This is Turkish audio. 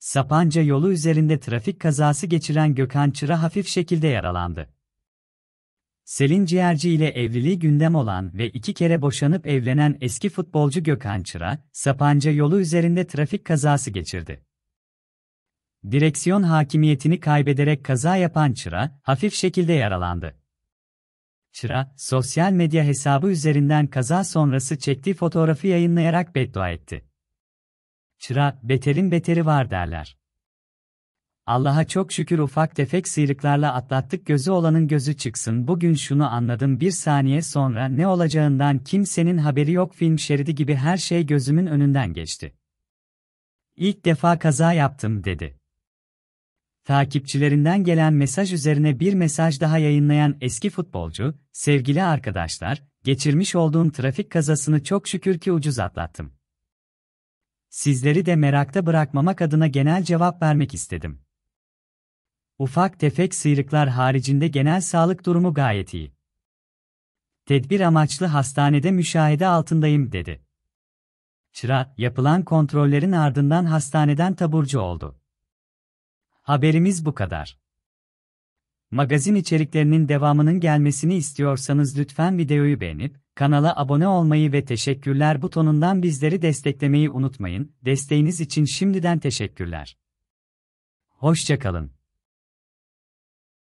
Sapanca yolu üzerinde trafik kazası geçiren Gökhan Çıra hafif şekilde yaralandı. Selin Ciğerci ile evliliği gündem olan ve iki kere boşanıp evlenen eski futbolcu Gökhan Çıra, Sapanca yolu üzerinde trafik kazası geçirdi. Direksiyon hakimiyetini kaybederek kaza yapan Çıra, hafif şekilde yaralandı. Çıra, sosyal medya hesabı üzerinden kaza sonrası çektiği fotoğrafı yayınlayarak beddua etti çıra, beterin beteri var derler. Allah'a çok şükür ufak tefek sıyrıklarla atlattık gözü olanın gözü çıksın bugün şunu anladım bir saniye sonra ne olacağından kimsenin haberi yok film şeridi gibi her şey gözümün önünden geçti. İlk defa kaza yaptım dedi. Takipçilerinden gelen mesaj üzerine bir mesaj daha yayınlayan eski futbolcu, sevgili arkadaşlar, geçirmiş olduğum trafik kazasını çok şükür ki ucuz atlattım. Sizleri de merakta bırakmamak adına genel cevap vermek istedim. Ufak tefek sıyrıklar haricinde genel sağlık durumu gayet iyi. Tedbir amaçlı hastanede müşahede altındayım dedi. Çıra, yapılan kontrollerin ardından hastaneden taburcu oldu. Haberimiz bu kadar. Magazin içeriklerinin devamının gelmesini istiyorsanız lütfen videoyu beğenip, kanala abone olmayı ve teşekkürler butonundan bizleri desteklemeyi unutmayın. Desteğiniz için şimdiden teşekkürler. Hoşçakalın.